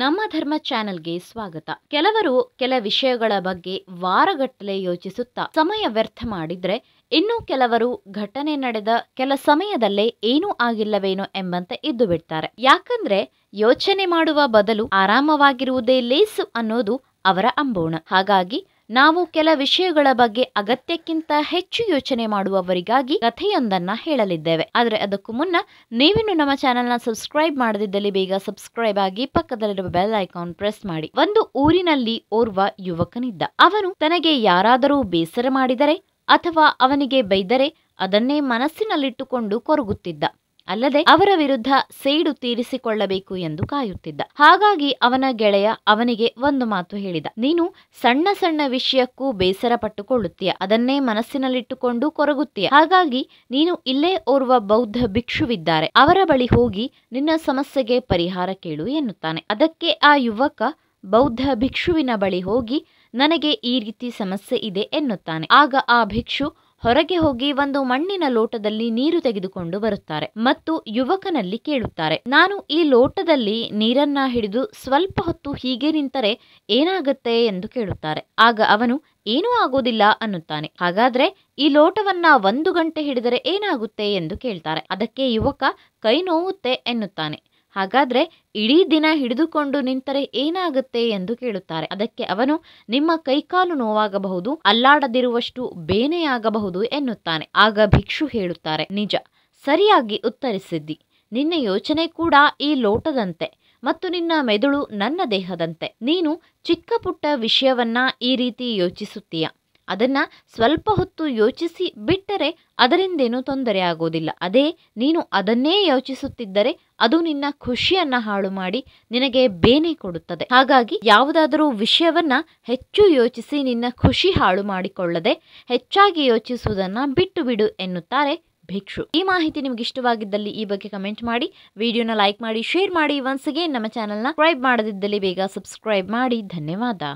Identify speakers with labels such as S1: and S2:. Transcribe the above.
S1: ನಮ್ಮ ಧರ್ಮ ಚಾನೆಲ್ಗೆ ಸ್ವಾಗತ ಕೆಲವರು ಕೆಲ ವಿಷಯಗಳ ಬಗ್ಗೆ ವಾರಗಟ್ಟಲೆ ಯೋಚಿಸುತ್ತಾ ಸಮಯ ವ್ಯರ್ಥ ಮಾಡಿದ್ರೆ ಇನ್ನು ಕೆಲವರು ಘಟನೆ ನಡೆದ ಕೆಲ ಸಮಯದಲ್ಲೇ ಏನೂ ಆಗಿಲ್ಲವೇನೋ ಎಂಬಂತೆ ಇದ್ದು ಬಿಡ್ತಾರೆ ಯಾಕಂದ್ರೆ ಯೋಚನೆ ಮಾಡುವ ಬದಲು ಆರಾಮವಾಗಿರುವುದೇ ಲೇಸು ಅನ್ನೋದು ಅವರ ಅಂಬೋಣ ಹಾಗಾಗಿ ನಾವು ಕೆಲ ವಿಷಯಗಳ ಬಗ್ಗೆ ಅಗತ್ಯಕ್ಕಿಂತ ಹೆಚ್ಚು ಯೋಚನೆ ಮಾಡುವವರಿಗಾಗಿ ಕಥೆಯೊಂದನ್ನ ಹೇಳಲಿದ್ದೇವೆ ಆದರೆ ಅದಕ್ಕೂ ಮುನ್ನ ನೀವಿನ್ನು ನಮ್ಮ ಚಾನೆಲ್ನ ಸಬ್ಸ್ಕ್ರೈಬ್ ಮಾಡದಿದ್ದಲ್ಲಿ ಬೇಗ ಸಬ್ಸ್ಕ್ರೈಬ್ ಆಗಿ ಪಕ್ಕದಲ್ಲಿರುವ ಬೆಲ್ ಐಕಾನ್ ಪ್ರೆಸ್ ಮಾಡಿ ಒಂದು ಊರಿನಲ್ಲಿ ಓರ್ವ ಯುವಕನಿದ್ದ ಅವನು ತನಗೆ ಯಾರಾದರೂ ಬೇಸರ ಮಾಡಿದರೆ ಅಥವಾ ಅವನಿಗೆ ಬೈದರೆ ಅದನ್ನೇ ಮನಸ್ಸಿನಲ್ಲಿಟ್ಟುಕೊಂಡು ಕೊರಗುತ್ತಿದ್ದ ಅಲ್ಲದೆ ಅವರ ವಿರುದ್ಧ ಸೇಡು ತೀರಿಸಿಕೊಳ್ಳಬೇಕು ಎಂದು ಕಾಯುತ್ತಿದ್ದ ಹಾಗಾಗಿ ಅವನ ಗೆಳೆಯ ಅವನಿಗೆ ಒಂದು ಮಾತು ಹೇಳಿದ ನೀನು ಸಣ್ಣ ಸಣ್ಣ ವಿಷಯಕ್ಕೂ ಬೇಸರ ಪಟ್ಟುಕೊಳ್ಳುತ್ತೀಯ ಅದನ್ನೇ ಮನಸ್ಸಿನಲ್ಲಿಟ್ಟುಕೊಂಡು ಕೊರಗುತ್ತೀಯ ಹಾಗಾಗಿ ನೀನು ಇಲ್ಲೇ ಓರ್ವ ಬೌದ್ಧ ಭಿಕ್ಷುವಿದ್ದಾರೆ ಅವರ ಬಳಿ ಹೋಗಿ ನಿನ್ನ ಸಮಸ್ಯೆಗೆ ಪರಿಹಾರ ಕೇಳು ಎನ್ನುತ್ತಾನೆ ಅದಕ್ಕೆ ಆ ಯುವಕ ಬೌದ್ಧ ಭಿಕ್ಷುವಿನ ಬಳಿ ಹೋಗಿ ನನಗೆ ಈ ರೀತಿ ಸಮಸ್ಯೆ ಇದೆ ಎನ್ನುತ್ತಾನೆ ಆಗ ಆ ಭಿಕ್ಷು ಹೊರಗೆ ಹೋಗಿ ಒಂದು ಮಣ್ಣಿನ ಲೋಟದಲ್ಲಿ ನೀರು ತೆಗೆದುಕೊಂಡು ಬರುತ್ತಾರೆ ಮತ್ತು ಯುವಕನಲ್ಲಿ ಕೇಳುತ್ತಾರೆ ನಾನು ಈ ಲೋಟದಲ್ಲಿ ನೀರನ್ನ ಹಿಡಿದು ಸ್ವಲ್ಪ ಹೊತ್ತು ಹೀಗೆ ನಿಂತರೆ ಏನಾಗುತ್ತೆ ಎಂದು ಕೇಳುತ್ತಾರೆ ಆಗ ಅವನು ಏನೂ ಆಗೋದಿಲ್ಲ ಅನ್ನುತ್ತಾನೆ ಹಾಗಾದ್ರೆ ಈ ಲೋಟವನ್ನ ಒಂದು ಗಂಟೆ ಹಿಡಿದರೆ ಏನಾಗುತ್ತೆ ಎಂದು ಕೇಳ್ತಾರೆ ಅದಕ್ಕೆ ಯುವಕ ಕೈ ನೋವುತ್ತೆ ಎನ್ನುತ್ತಾನೆ ಹಾಗಾದ್ರೆ ಇಡೀ ದಿನ ಹಿಡಿದುಕೊಂಡು ನಿಂತರೆ ಏನಾಗುತ್ತೆ ಎಂದು ಕೇಳುತ್ತಾರೆ ಅದಕ್ಕೆ ಅವನು ನಿಮ್ಮ ಕೈಕಾಲು ನೋವಾಗಬಹುದು ಅಲ್ಲಾಡದಿರುವಷ್ಟು ಬೇನೆಯಾಗಬಹುದು ಎನ್ನುತ್ತಾನೆ ಆಗ ಭಿಕ್ಷು ಹೇಳುತ್ತಾರೆ ನಿಜ ಸರಿಯಾಗಿ ಉತ್ತರಿಸಿದ್ದಿ ನಿನ್ನ ಯೋಚನೆ ಕೂಡ ಈ ಲೋಟದಂತೆ ಮತ್ತು ನಿನ್ನ ಮೆದುಳು ನನ್ನ ದೇಹದಂತೆ ನೀನು ಚಿಕ್ಕ ಪುಟ್ಟ ವಿಷಯವನ್ನ ಈ ರೀತಿ ಯೋಚಿಸುತ್ತೀಯಾ ಅದನ್ನು ಸ್ವಲ್ಪ ಹೊತ್ತು ಯೋಚಿಸಿ ಬಿಟ್ಟರೆ ಅದರಿಂದೇನು ತೊಂದರೆ ಆಗೋದಿಲ್ಲ ಅದೇ ನೀನು ಅದನ್ನೇ ಯೋಚಿಸುತ್ತಿದ್ದರೆ ಅದು ನಿನ್ನ ಖುಷಿಯನ್ನು ಹಾಳು ಮಾಡಿ ನಿನಗೆ ಬೇನೆ ಕೊಡುತ್ತದೆ ಹಾಗಾಗಿ ಯಾವುದಾದರೂ ವಿಷಯವನ್ನ ಹೆಚ್ಚು ಯೋಚಿಸಿ ನಿನ್ನ ಖುಷಿ ಹಾಳು ಮಾಡಿಕೊಳ್ಳದೆ ಹೆಚ್ಚಾಗಿ ಯೋಚಿಸುವುದನ್ನು ಬಿಟ್ಟು ಬಿಡು ಎನ್ನುತ್ತಾರೆ ಭಿಕ್ಷು ಈ ಮಾಹಿತಿ ನಿಮ್ಗೆ ಇಷ್ಟವಾಗಿದ್ದಲ್ಲಿ ಈ ಬಗ್ಗೆ ಕಮೆಂಟ್ ಮಾಡಿ ವಿಡಿಯೋನ ಲೈಕ್ ಮಾಡಿ ಶೇರ್ ಮಾಡಿ ಒನ್ಸ್ ಅಗೇನ್ ನಮ್ಮ ಚಾನಲ್ನ ಸಬ್ಸ್ಕ್ರೈಬ್ ಮಾಡದಿದ್ದಲ್ಲಿ ಬೇಗ ಸಬ್ಸ್ಕ್ರೈಬ್ ಮಾಡಿ ಧನ್ಯವಾದ